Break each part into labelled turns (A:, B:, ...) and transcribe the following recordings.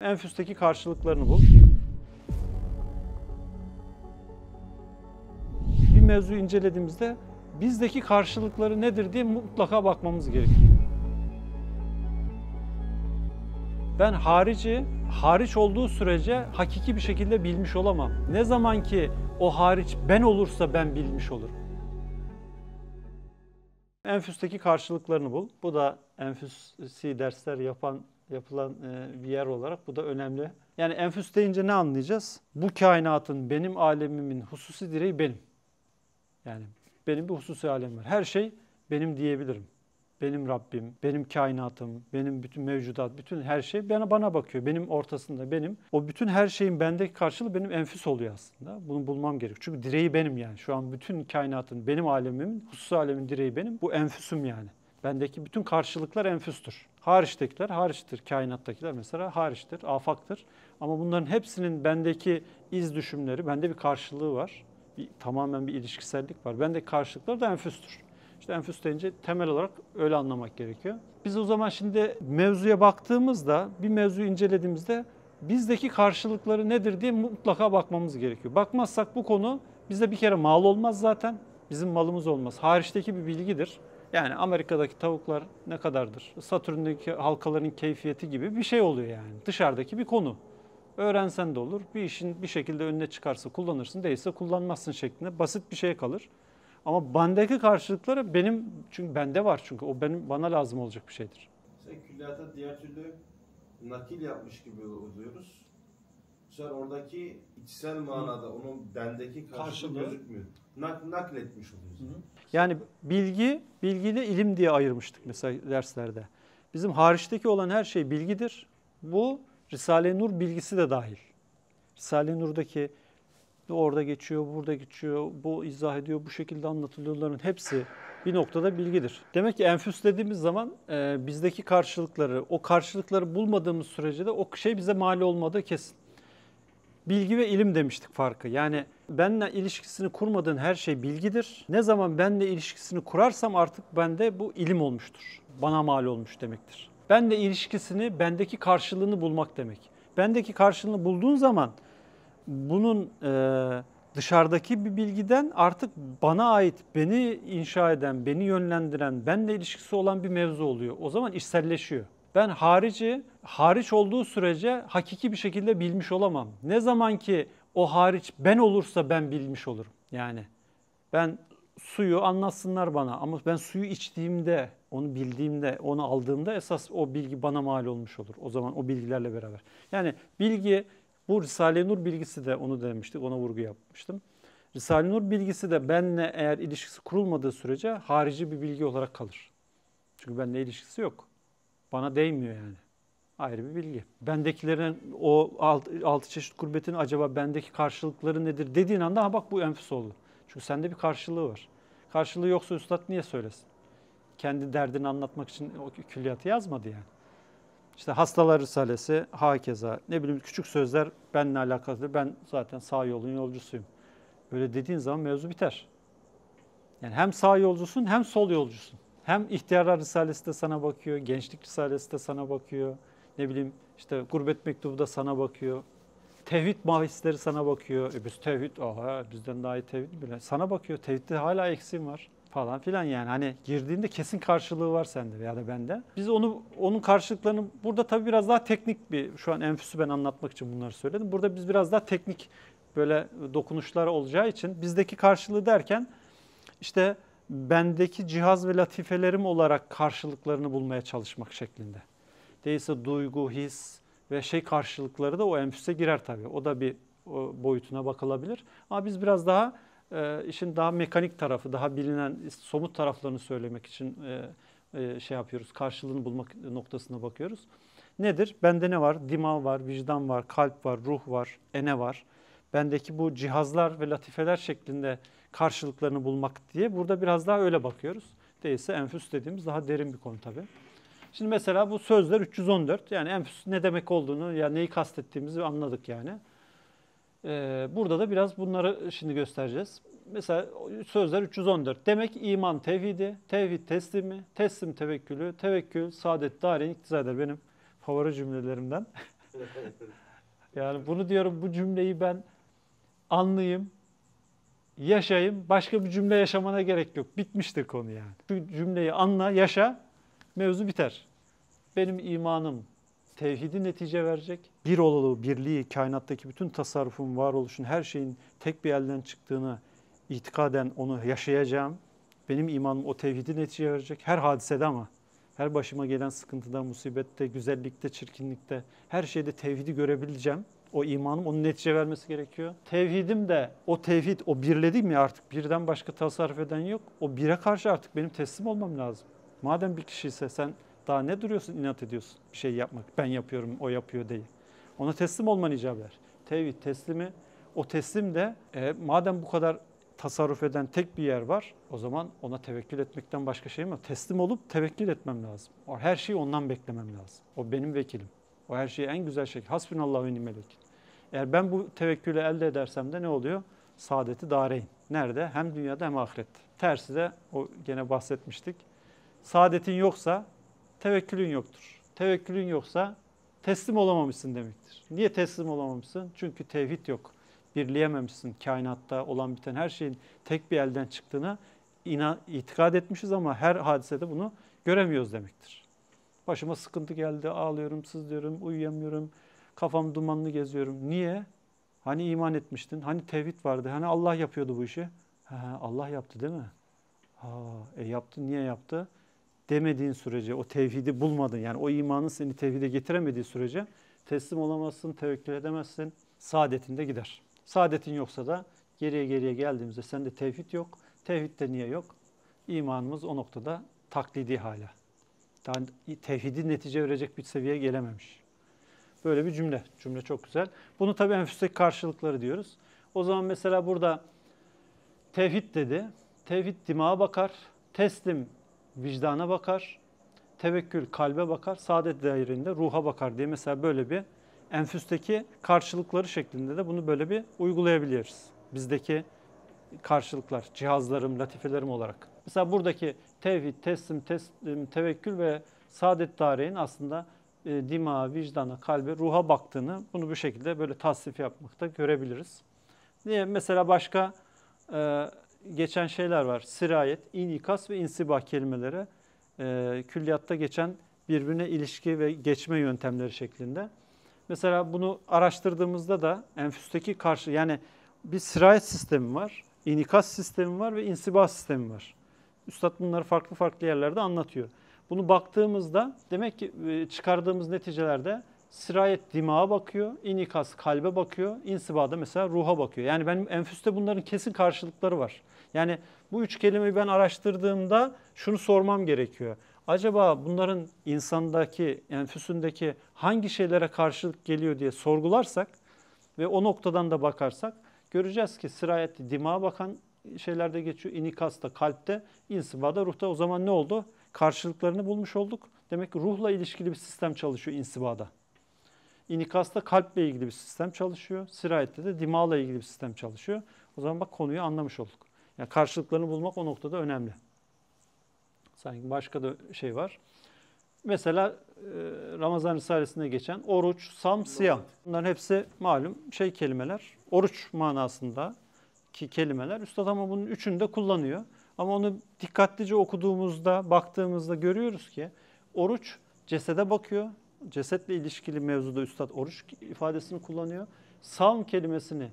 A: Enfüsteki karşılıklarını bul. Bir mevzu incelediğimizde bizdeki karşılıkları nedir diye mutlaka bakmamız gerekiyor. Ben harici, hariç olduğu sürece hakiki bir şekilde bilmiş olamam. Ne zaman ki o hariç ben olursa ben bilmiş olurum. Enfüsteki karşılıklarını bul. Bu da enfüsi dersler yapan yapılan bir e, yer olarak bu da önemli. Yani enfüs deyince ne anlayacağız? Bu kainatın, benim alemimin hususi direği benim. Yani benim bir hususi alem var. Her şey benim diyebilirim. Benim Rabbim, benim kainatım, benim bütün mevcudat, bütün her şey bana bana bakıyor. Benim ortasında benim. O bütün her şeyin bendeki karşılığı benim enfüs oluyor aslında. Bunu bulmam gerek. Çünkü direği benim yani. Şu an bütün kainatın, benim alemimin, hususi alemin direği benim. Bu enfüsüm yani. Bendeki bütün karşılıklar enfüstür. Hariçtekiler hariçtir. Kainattakiler mesela hariçtir, afaktır. Ama bunların hepsinin bendeki iz düşümleri, bende bir karşılığı var. Bir, tamamen bir ilişkisellik var. Bendeki karşılıklar da enfüstür. İşte enfüs deyince temel olarak öyle anlamak gerekiyor. Biz o zaman şimdi mevzuya baktığımızda, bir mevzuyu incelediğimizde bizdeki karşılıkları nedir diye mutlaka bakmamız gerekiyor. Bakmazsak bu konu bize bir kere mal olmaz zaten. Bizim malımız olmaz. Hariçteki bir bilgidir. Yani Amerika'daki tavuklar ne kadardır? Satürn'deki halkaların keyfiyeti gibi bir şey oluyor yani. Dışarıdaki bir konu. Öğrensen de olur. Bir işin bir şekilde önüne çıkarsa kullanırsın, değilse kullanmazsın şeklinde basit bir şey kalır. Ama bendeki karşılıkları benim çünkü bende var çünkü o benim bana lazım olacak bir şeydir. Sen külliyata diğer türlü nakil yapmış gibi oluyoruz sefer oradaki içsel manada onun bendeki karşılığı gözükmüyor. Nak, nakletmiş oluyoruz. Yani. yani bilgi, bilgiyle ilim diye ayırmıştık mesela derslerde. Bizim hariçteki olan her şey bilgidir. Bu Risale-i Nur bilgisi de dahil. Risale-i Nur'daki orada geçiyor, burada geçiyor, bu izah ediyor, bu şekilde anlatılıyorların hepsi bir noktada bilgidir. Demek ki enfüs dediğimiz zaman e, bizdeki karşılıkları, o karşılıkları bulmadığımız sürece de o şey bize mal olmadığı kesin. Bilgi ve ilim demiştik farkı. Yani benle ilişkisini kurmadığın her şey bilgidir. Ne zaman benle ilişkisini kurarsam artık bende bu ilim olmuştur. Bana mal olmuş demektir. Benle ilişkisini, bendeki karşılığını bulmak demek. Bendeki karşılığını bulduğun zaman bunun e, dışarıdaki bir bilgiden artık bana ait, beni inşa eden, beni yönlendiren, benle ilişkisi olan bir mevzu oluyor. O zaman işselleşiyor ben harici, hariç olduğu sürece hakiki bir şekilde bilmiş olamam. Ne zaman ki o hariç ben olursa ben bilmiş olurum. Yani ben suyu anlatsınlar bana ama ben suyu içtiğimde, onu bildiğimde, onu aldığımda esas o bilgi bana mal olmuş olur. O zaman o bilgilerle beraber. Yani bilgi, bu Risale-i Nur bilgisi de onu demiştik, ona vurgu yapmıştım. Risale-i Nur bilgisi de benle eğer ilişkisi kurulmadığı sürece harici bir bilgi olarak kalır. Çünkü benimle ilişkisi yok. Bana değmiyor yani. Ayrı bir bilgi. Bendekilerin o alt, altı çeşit kurbetin acaba bendeki karşılıkları nedir dediğin anda ha bak bu enfes oldu. Çünkü sende bir karşılığı var. Karşılığı yoksa üstad niye söylesin? Kendi derdini anlatmak için o külliyatı yazmadı yani. İşte hastalar risalesi hakeza. Ne bileyim küçük sözler benimle alakalıdır. Ben zaten sağ yolun yolcusuyum. öyle dediğin zaman mevzu biter. Yani hem sağ yolcusun hem sol yolcusun. Hem ihtiyarlar risalesi de sana bakıyor, gençlik risalesi de sana bakıyor. Ne bileyim işte gurbet mektubu da sana bakıyor. Tevhid mahisleri sana bakıyor. E biz tevhid, aha bizden daha iyi tevhid bile. Sana bakıyor. Tevhidde hala eksiğim var falan filan yani hani girdiğinde kesin karşılığı var sende veya da bende. Biz onu onun karşılıklarını burada tabii biraz daha teknik bir şu an enfüsü ben anlatmak için bunları söyledim. Burada biz biraz daha teknik böyle dokunuşlar olacağı için bizdeki karşılığı derken işte bendeki cihaz ve latifelerim olarak karşılıklarını bulmaya çalışmak şeklinde. Değilse duygu, his ve şey karşılıkları da o enfüse girer tabii. O da bir o boyutuna bakılabilir. Ama biz biraz daha e, işin daha mekanik tarafı, daha bilinen somut taraflarını söylemek için e, e, şey yapıyoruz. Karşılığını bulmak noktasına bakıyoruz. Nedir? Bende ne var? Dima var, vicdan var, kalp var, ruh var, ene var. Bendeki bu cihazlar ve latifeler şeklinde karşılıklarını bulmak diye burada biraz daha öyle bakıyoruz. Değilse enfüs dediğimiz daha derin bir konu tabii. Şimdi mesela bu sözler 314. Yani enfüs ne demek olduğunu, ya yani neyi kastettiğimizi anladık yani. Ee, burada da biraz bunları şimdi göstereceğiz. Mesela sözler 314. Demek iman tevhidi, tevhid teslimi, teslim tevekkülü, tevekkül, saadet darin iktiza Benim favori cümlelerimden. yani bunu diyorum bu cümleyi ben anlayayım, yaşayayım. Başka bir cümle yaşamana gerek yok. Bitmiştir konu yani. Şu cümleyi anla, yaşa, mevzu biter. Benim imanım tevhidi netice verecek. Bir olalı birliği, kainattaki bütün tasarrufun, varoluşun, her şeyin tek bir elden çıktığını itikaden onu yaşayacağım. Benim imanım o tevhidi netice verecek. Her hadisede ama her başıma gelen sıkıntıda, musibette, güzellikte, çirkinlikte, her şeyde tevhidi görebileceğim o imanım onun netice vermesi gerekiyor. Tevhidim de o tevhid o birledim ya artık birden başka tasarruf eden yok. O bire karşı artık benim teslim olmam lazım. Madem bir kişiyse sen daha ne duruyorsun inat ediyorsun bir şey yapmak ben yapıyorum o yapıyor değil. Ona teslim olman icap eder. Tevhid teslimi o teslim de e, madem bu kadar tasarruf eden tek bir yer var o zaman ona tevekkül etmekten başka şey mi? Teslim olup tevekkül etmem lazım. Her şeyi ondan beklemem lazım. O benim vekilim. O her şeyi en güzel şekilde. Hasbinallah ve Eğer ben bu tevekkülü elde edersem de ne oluyor? Saadeti dareyn. Nerede? Hem dünyada hem ahirette. Tersi de o gene bahsetmiştik. Saadetin yoksa tevekkülün yoktur. Tevekkülün yoksa teslim olamamışsın demektir. Niye teslim olamamışsın? Çünkü tevhid yok. Birleyememişsin kainatta olan biten her şeyin tek bir elden çıktığına inan, itikad etmişiz ama her hadisede bunu göremiyoruz demektir. Başıma sıkıntı geldi, ağlıyorum, sızlıyorum, uyuyamıyorum, kafam dumanlı geziyorum. Niye? Hani iman etmiştin, hani tevhid vardı, hani Allah yapıyordu bu işi. Ha, Allah yaptı değil mi? Ha, e yaptı, niye yaptı? Demediğin sürece, o tevhidi bulmadın. Yani o imanın seni tevhide getiremediği sürece teslim olamazsın, tevekkül edemezsin. saadetinde gider. Saadetin yoksa da geriye geriye geldiğimizde sende tevhid yok. Tevhid de niye yok? İmanımız o noktada taklidi hala. Daha tevhidi netice verecek bir seviyeye gelememiş. Böyle bir cümle. Cümle çok güzel. Bunu tabii enfüsteki karşılıkları diyoruz. O zaman mesela burada tevhid dedi. Tevhid dimağa bakar. Teslim vicdana bakar. Tevekkül kalbe bakar. Saadet dairinde ruha bakar diye mesela böyle bir enfüsteki karşılıkları şeklinde de bunu böyle bir uygulayabiliriz. Bizdeki karşılıklar, cihazlarım, latifelerim olarak. Mesela buradaki tevhid, teslim, teslim e, tevekkül ve saadet dareyin aslında e, dima, vicdana, kalbe, ruha baktığını bunu bu şekilde böyle tasdif yapmakta görebiliriz. Niye? Mesela başka e, geçen şeyler var. Sirayet, inikas ve insibah kelimeleri e, külliyatta geçen birbirine ilişki ve geçme yöntemleri şeklinde. Mesela bunu araştırdığımızda da enfüsteki karşı yani bir sirayet sistemi var, inikas sistemi var ve insibah sistemi var. Üstad bunları farklı farklı yerlerde anlatıyor. Bunu baktığımızda demek ki e, çıkardığımız neticelerde sirayet dimağa bakıyor, inikas kalbe bakıyor, insibada mesela ruha bakıyor. Yani ben enfüste bunların kesin karşılıkları var. Yani bu üç kelimeyi ben araştırdığımda şunu sormam gerekiyor. Acaba bunların insandaki, enfüsündeki hangi şeylere karşılık geliyor diye sorgularsak ve o noktadan da bakarsak göreceğiz ki sirayet dimağa bakan şeylerde geçiyor. İnikasta, kalpte, insibada, ruhta. O zaman ne oldu? Karşılıklarını bulmuş olduk. Demek ki ruhla ilişkili bir sistem çalışıyor insibada. İnikasta kalple ilgili bir sistem çalışıyor. Sirayette de dimağla ilgili bir sistem çalışıyor. O zaman bak konuyu anlamış olduk. Yani karşılıklarını bulmak o noktada önemli. Sanki başka da şey var. Mesela e, Ramazan Risalesi'nde geçen oruç, sam, siyam. Bunların hepsi malum şey kelimeler. Oruç manasında ki kelimeler. Üstad ama bunun üçünü de kullanıyor. Ama onu dikkatlice okuduğumuzda, baktığımızda görüyoruz ki oruç cesede bakıyor. Cesetle ilişkili mevzuda üstad oruç ifadesini kullanıyor. Savm kelimesini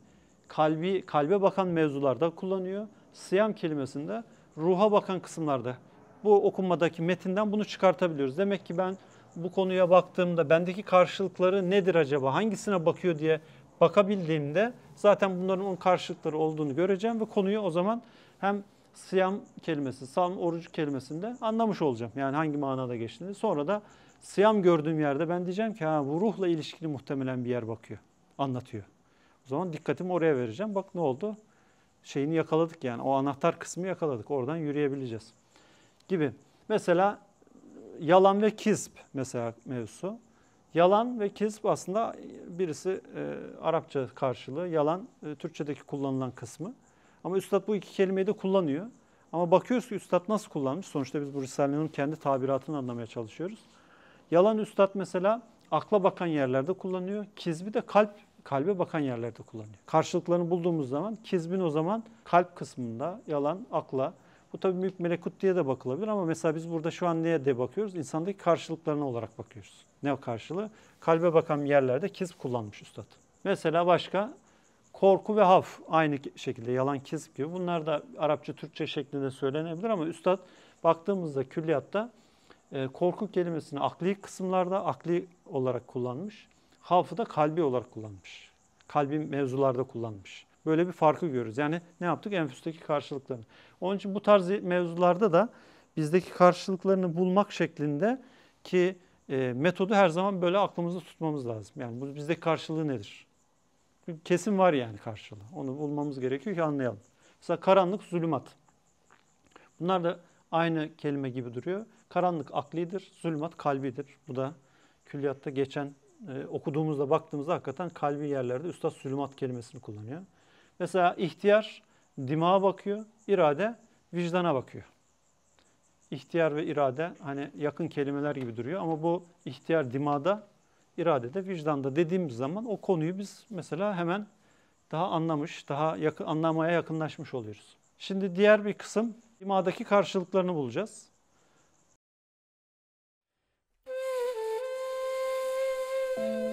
A: kalbi kalbe bakan mevzularda kullanıyor. Siyam kelimesinde ruha bakan kısımlarda. Bu okunmadaki metinden bunu çıkartabiliyoruz. Demek ki ben bu konuya baktığımda bendeki karşılıkları nedir acaba? Hangisine bakıyor diye bakabildiğimde zaten bunların on karşılıkları olduğunu göreceğim ve konuyu o zaman hem siyam kelimesi, salm orucu kelimesinde anlamış olacağım. Yani hangi manada geçtiğini. Sonra da siyam gördüğüm yerde ben diyeceğim ki ha bu ruhla ilişkili muhtemelen bir yer bakıyor, anlatıyor. O zaman dikkatimi oraya vereceğim. Bak ne oldu? Şeyini yakaladık yani. O anahtar kısmı yakaladık. Oradan yürüyebileceğiz. Gibi. Mesela yalan ve kisp mesela mevzusu. Yalan ve kesip aslında e, birisi e, Arapça karşılığı, yalan e, Türkçedeki kullanılan kısmı. Ama Üstad bu iki kelimeyi de kullanıyor. Ama bakıyoruz ki Üstad nasıl kullanmış? Sonuçta biz bu Risale'nin kendi tabiratını anlamaya çalışıyoruz. Yalan Üstad mesela akla bakan yerlerde kullanıyor. Kizbi de kalp kalbe bakan yerlerde kullanıyor. Karşılıklarını bulduğumuz zaman kizbin o zaman kalp kısmında yalan akla. Bu tabii mülk melekut diye de bakılabilir ama mesela biz burada şu an neye de bakıyoruz? İnsandaki karşılıklarına olarak bakıyoruz. Ne karşılığı? Kalbe bakan yerlerde kizp kullanmış üstad. Mesela başka korku ve haf aynı şekilde yalan kizp gibi. Bunlar da Arapça Türkçe şeklinde söylenebilir ama üstad baktığımızda külliyatta e, korku kelimesini akli kısımlarda akli olarak kullanmış. Hafı da kalbi olarak kullanmış. Kalbi mevzularda kullanmış. Böyle bir farkı görüyoruz. Yani ne yaptık? Enfüsteki karşılıklarını. Onun için bu tarz mevzularda da bizdeki karşılıklarını bulmak şeklinde ki e, metodu her zaman böyle aklımızda tutmamız lazım. Yani bu bizde karşılığı nedir? Kesin var yani karşılığı. Onu bulmamız gerekiyor ki anlayalım. Mesela karanlık, zulümat. Bunlar da aynı kelime gibi duruyor. Karanlık aklidir, zulümat kalbidir. Bu da külliyatta geçen e, okuduğumuzda baktığımızda hakikaten kalbi yerlerde Üstad zulümat kelimesini kullanıyor. Mesela ihtiyar dimağa bakıyor, irade vicdana bakıyor ihtiyar ve irade hani yakın kelimeler gibi duruyor ama bu ihtiyar dimada, irade de vicdanda dediğimiz zaman o konuyu biz mesela hemen daha anlamış, daha yakın, anlamaya yakınlaşmış oluyoruz. Şimdi diğer bir kısım dimadaki karşılıklarını bulacağız. Müzik